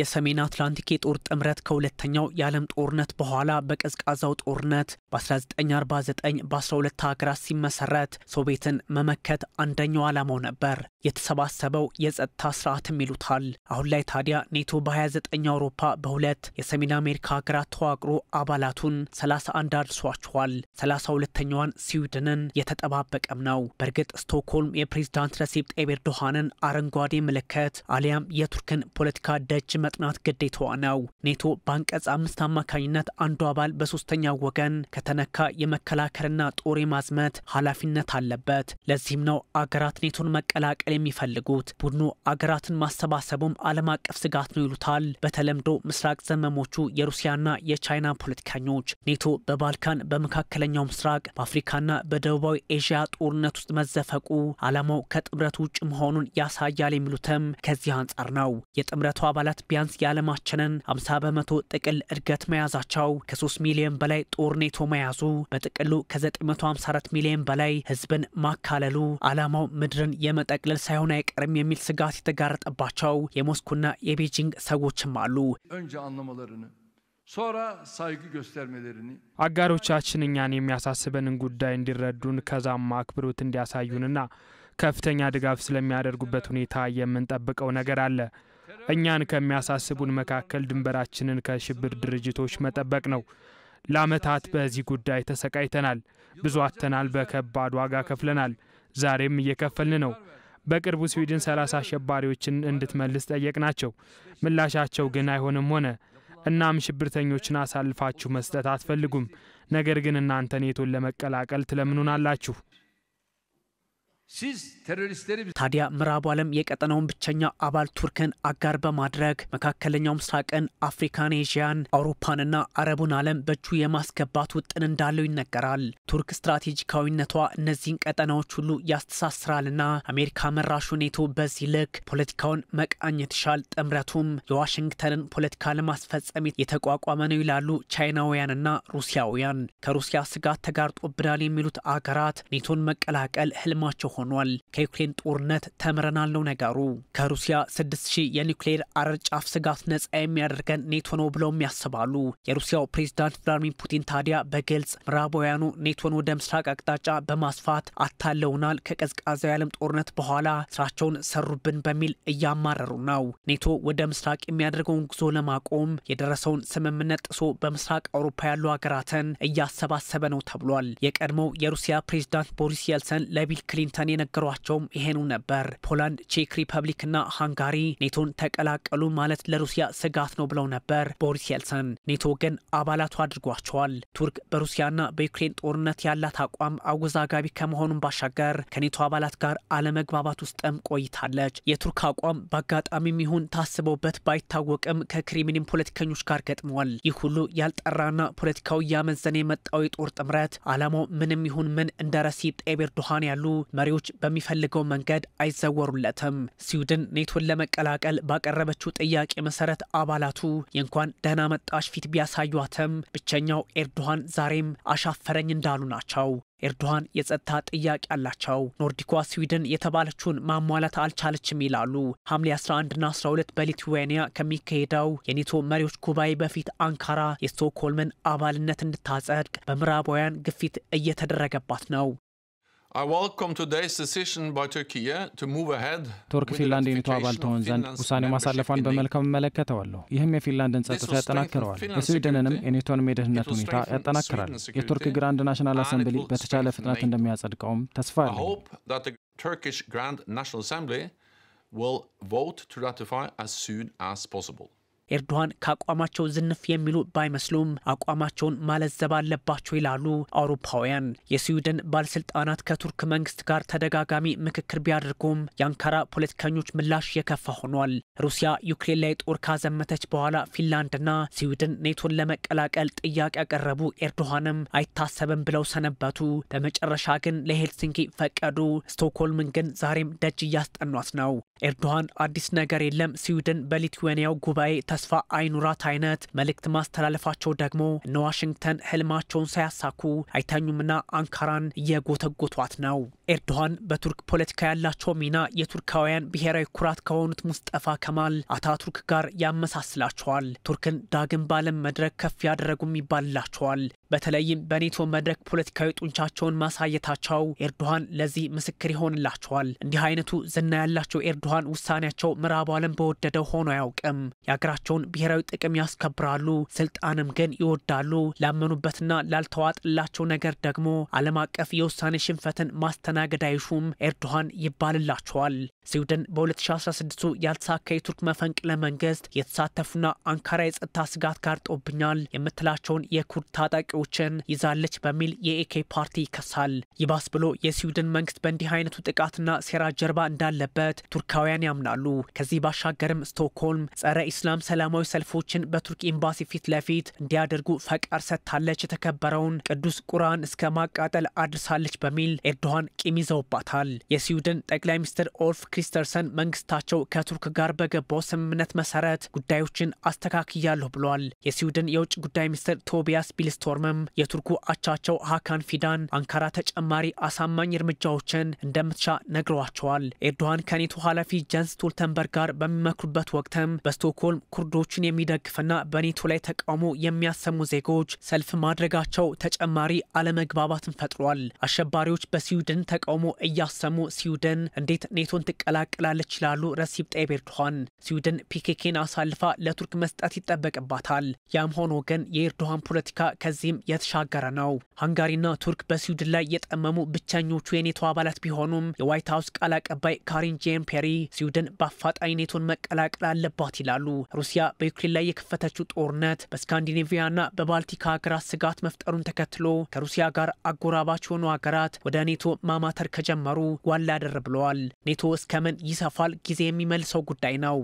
የሰሜን አትላንቲክ የጦር ጥምረት ከሁለተኛው የዓለም ጦርነት በኋላ በቀዝቃዛው ጦርነት በ1949 በ12 ሀገራት ሲመሰረት ሶቪየትን መመከት አንደኛው ዓላማው ነበር። የተሰባሰበው የጸጥታ ስርዓትም ይሉታል። አሁን ላይ ታዲያ ኔቶ በ29 አውሮፓ በሁለት የሰሜን አሜሪካ ሀገራት ተዋቅሮ አባላቱን 31 አድርሷቸዋል። 32ኛዋን ስዊድንን የተጠባበቀም ነው። በእርግጥ ስቶክሆልም የፕሬዝዳንት ረሲፕ ጣይብ ኤርዶሃንን አረንጓዴ ምልክት አሊያም የቱርክን ፖለቲካ ደጅ መጥናት ግዴታዋ ነው። ኔቶ በአንቀጽ አምስት አማካኝነት አንዱ አባል በሶስተኛ ወገን ከተነካ የመከላከልና ጦር የማዝመት ኃላፊነት አለበት። ለዚህም ነው አገራት ኔቶን መቀላቀል የሚፈልጉት። ቡድኑ አገራትን ማሰባሰቡም ዓለም አቀፍ ስጋት ነው ይሉታል በተለምዶ ምስራቅ ዘመሞቹ የሩሲያና የቻይና ፖለቲከኞች። ኔቶ በባልካን፣ በመካከለኛው ምስራቅ፣ በአፍሪካና በደቡባዊ ኤዥያ ጦርነት ውስጥ መዘፈቁ ዓላማው ከጥምረቱ ውጭ መሆኑን ያሳያል የሚሉትም ከዚህ አንጻር ነው። የጥምረቱ አባላት ቢያንስ የዓለማችንን 50 በመቶ ጥቅል እድገት መያዛቸው ከ3 ሚሊዮን በላይ ጦርኔቶ መያዙ በጥቅሉ ከ954 ሚሊዮን በላይ ህዝብን ማካለሉ ዓላማው ምድርን የመጠቅለል ሳይሆን አይቀርም የሚል ስጋት የተጋረጠባቸው የሞስኮና የቤጂንግ ሰዎችም አሉ። አጋሮቻችን እኛን የሚያሳስበንን ጉዳይ እንዲረዱን ከዛም አክብሮት እንዲያሳዩንና ከፍተኛ ድጋፍ ስለሚያደርጉበት ሁኔታ የምንጠብቀው ነገር አለ። እኛን ከሚያሳስቡን መካከል ድንበራችንን ከሽብር ድርጅቶች መጠበቅ ነው። ለአመታት በዚህ ጉዳይ ተሰቃይተናል። ብዙ አጥተናል። በከባድ ዋጋ ከፍለናል። ዛሬም እየከፈልን ነው። በቅርቡ ስዊድን ሰላሳ አሸባሪዎችን እንድትመልስ ጠየቅናቸው። ምላሻቸው ግን አይሆንም ሆነ። እናም ሽብርተኞችን አሳልፋችሁ መስጠት አትፈልጉም። ነገር ግን እናንተ ኔቶን ለመቀላቀል ትለምኑናላችሁ። ታዲያ ምዕራቡ ዓለም የቀጠናውን ብቸኛ አባል ቱርክን አጋር በማድረግ መካከለኛው ምስራቅን፣ አፍሪካን፣ ኤዥያን፣ አውሮፓንና አረቡን ዓለም በእጁ የማስገባት ውጥን እንዳለው ይነገራል። ቱርክ ስትራቴጂካዊነቷ እነዚህን ቀጠናዎች ሁሉ ያስተሳስራልና አሜሪካ መራሹ ኔቶ በዚህ ልክ ፖለቲካውን መቃኘት ይሻል። ጥምረቱም የዋሽንግተንን ፖለቲካ ለማስፈጸም የተቋቋመ ነው ይላሉ ቻይናውያንና ሩሲያውያን። ከሩሲያ ስጋት ተጋርጦብናል የሚሉት አገራት ኔቶን መቀላቀል ህልማቸው ሆኗል። ከዩክሬን ጦርነት ተምረናል ነው ነገሩ። ከሩሲያ 6000 የኒውክሌር አረር ጫፍ ስጋት ነጻ የሚያደርገን ኔቶ ነው ብለውም ያስባሉ። የሩሲያው ፕሬዝዳንት ቭላድሚር ፑቲን ታዲያ በግልጽ ምዕራባውያኑ ኔቶን ወደ ምስራቅ አቅጣጫ በማስፋት አታለውናል፣ ከቀዝቃዛው የዓለም ጦርነት በኋላ ስራቸውን ሰሩብን በሚል እያማረሩ ነው። ኔቶ ወደ ምስራቅ የሚያደርገውን ጉዞ ለማቆም የደረሰውን ስምምነት ጥሶ በምስራቅ አውሮፓ ያሉ ሀገራትን እያሰባሰበ ነው ተብሏል። የቀድሞው የሩሲያ ፕሬዝዳንት ቦሪስ የልሰን ለቢል ክሊንተን የነገሯቸውም ይሄኑ ነበር። ፖላንድ፣ ቼክ ሪፐብሊክና ሃንጋሪ ኔቶን ተቀላቀሉ ማለት ለሩሲያ ስጋት ነው ብለው ነበር ቦሪስ የልሰን። ኔቶ ግን አባላቱ አድርጓቸዋል። ቱርክ በሩሲያና በዩክሬን ጦርነት ያላት አቋም አወዛጋቢ ከመሆኑም ባሻገር ከኔቶ አባላት ጋር አለመግባባት ውስጥም ቆይታለች። የቱርክ አቋም በአጋጣሚም ይሁን ታስበውበት ባይታወቅም ከክሬምሊን ፖለቲከኞች ጋር ገጥመዋል። ይህ ሁሉ ያልጠራና ፖለቲካዊ እያመዘነ የመጣው የጦር ጥምረት ዓላማው ምንም ይሁን ምን እንደ ረሲብ ጠይብ ኤርዶሃን ያሉ መሪ ተጠራጣሪዎች በሚፈልገው መንገድ አይዘወሩለትም። ስዊድን ኔቶን ለመቀላቀል ባቀረበችው ጥያቄ መሰረት አባላቱ የእንኳን ደህና መጣሽ ፊት ቢያሳዩትም ብቸኛው ኤርዶሃን ዛሬም አሻፈረኝ እንዳሉ ናቸው። ኤርዶሃን የጸጥታ ጥያቄ አላቸው። ኖርዲኳ ስዊድን የተባለችውን ማሟላት አልቻለችም ይላሉ። ሐምሌ 11ና 12 በሊትዌኒያ ከሚካሄደው የኔቶ መሪዎች ጉባኤ በፊት አንካራ የስቶክሆልምን አባልነት እንድታጸድቅ በምዕራባውያን ግፊት እየተደረገባት ነው። ቱርክ ፊንላንድን የተዋባል ትሆን ዘንድ ውሳኔው ማሳለፏን በመልካም እመለከተዋለሁ። ይህም የፊንላንድን ጸጥታ ያጠናክረዋል፣ የስዊድንንም የኔቶንም የደህንነት ሁኔታ ያጠናክራል። የቱርክ ግራንድ ናሽናል አሰምብሊ በተቻለ ፍጥነት እንደሚያጸድቀውም ተስፋ አለኝ። Turkish Grand National Assembly will vote to ratify as soon as possible. ኤርዶሃን ከአቋማቸው ዝንፍ የሚሉ ባይመስሉም አቋማቸውን ማለዘብ አለባቸው ይላሉ አውሮፓውያን። የስዊድን ባለስልጣናት ከቱርክ መንግስት ጋር ተደጋጋሚ ምክክር ቢያደርጉም የአንካራ ፖለቲከኞች ምላሽ የከፋ ሆኗል። ሩሲያ ዩክሬን ላይ ጦር ካዘመተች በኋላ ፊንላንድና ስዊድን ኔቶን ለመቀላቀል ጥያቄ ያቀረቡ ኤርዶሃንም አይታሰብም ብለው ሰነበቱ። በመጨረሻ ግን ለሄልሲንኪ ፈቀዱ። ስቶክሆልምን ግን ዛሬም ደጅ እያስጠኗት ነው። ኤርዶሃን አዲስ ነገር የለም፣ ስዊድን በሊትዌኒያው ጉባኤ ተስፋ አይኑራት አይነት መልእክት ማስተላለፋቸው ደግሞ እነ ዋሽንግተን ህልማቸውን ሳያሳኩ አይታኙምና አንካራን እየጎተጎቷት ነው። ኤርዶሃን በቱርክ ፖለቲካ ያላቸው ሚና የቱርካውያን ብሔራዊ ኩራት ከሆኑት ሙስጠፋ ከማል አታቱርክ ጋር ያመሳስላቸዋል። ቱርክን ዳግም ባለም መድረክ ከፍ ያደረጉም ይባልላቸዋል። በተለይም በኔቶ መድረክ ፖለቲካዊ ጡንቻቸውን ማሳየታቸው ኤርዶሃን ለዚህ ምስክር ይሆንላቸዋል። እንዲህ አይነቱ ዝና ያላቸው ኤርዶሃን ውሳኔያቸው ምዕራብ ዓለም በወደደው ሆኖ አያውቅም። የሀገራቸው የሀገራቸውን ብሔራዊ ጥቅም ያስከብራሉ፣ ስልጣንም ግን ይወዳሉ። ላመኑበትና ላልተዋጥላቸው ነገር ደግሞ ዓለም አቀፍ የውሳኔ ሽንፈትን ማስተናገድ አይሹም። ኤርዶሃን ይባልላቸዋል። ስዊድን በ2016 ያልተሳካ የቱርክ መፈንቅለ መንግስት የተሳተፉና አንካራ የጸጥታ ስጋት ጋርጦብኛል የምትላቸውን የኩርድ ታጣቂዎችን ይዛለች በሚል የኤኬ ፓርቲ ይከሳል። ይባስ ብሎ የስዊድን መንግስት በእንዲህ አይነቱ ጥቃትና ሴራ ጀርባ እንዳለበት ቱርካውያን ያምናሉ። ከዚህ ባሻገርም ስቶክሆልም ጸረ ኢስላም ሰላማዊ ሰልፎችን በቱርክ ኤምባሲ ፊት ለፊት እንዲያደርጉ ፈቃድ ሰጥታለች። የተከበረውን ቅዱስ ቁርአን እስከ ማቃጠል አድርሳለች በሚል ኤርዶሃን ቂም ይዘውባታል። የስዊድን ጠቅላይ ሚኒስትር ኦልፍ ክሪስተርሰን መንግስታቸው ከቱርክ ጋር በገባው ስምምነት መሰረት ጉዳዮችን አስተካክያለሁ ብሏል። የስዊድን የውጭ ጉዳይ ሚኒስትር ቶቢያስ ቢልስቶርምም የቱርኩ አቻቸው ሀካን ፊዳን አንካራ ተጨማሪ አሳማኝ እርምጃዎችን እንደምትሻ ነግረዋቸዋል። ኤርዶሃን ከኔቶ ኃላፊ ጀንስ ስቶልተንበርግ ጋር በሚመክሩበት ወቅትም በስቶክሆልም ኩርዶችን የሚደግፍና በኔቶ ላይ ተቃውሞ የሚያሰሙ ዜጎች ሰልፍ ማድረጋቸው ተጨማሪ አለመግባባትን ፈጥሯል። አሸባሪዎች በስዊድን ተቃውሞ እያሰሙ ስዊድን እንዴት ኔቶን ትቀላቀላለች ይላሉ ረሲብ ጣይብ ኤርዶሃን። ስዊድን ፒኬኬን አሳልፋ ለቱርክ መስጠት ይጠበቅባታል። ያም ሆኖ ግን የኤርዶሃን ፖለቲካ ከዚህም የተሻገረ ነው። ሃንጋሪና ቱርክ በስዊድን ላይ የጠመሙ ብቸኞቹ የኔቶ አባላት ቢሆኑም የዋይት ሀውስ ቃል አቀባይ ካሪን ጄን ፔሪ ስዊድን በአፋጣኝ ኔቶን መቀላቀል አለባት ይላሉ። ሩሲያ በዩክሬን ላይ የከፈተችው ጦርነት በስካንዲኔቪያና በባልቲክ ሀገራት ስጋት መፍጠሩን ተከትሎ ከሩሲያ ጋር አጎራባች የሆኑ ሀገራት ወደ ኔቶ ማማተር ከጀመሩ ዋላ ያደር ብለዋል። ኔቶ እስከምን ይሰፋል ጊዜ የሚመልሰው ጉዳይ ነው።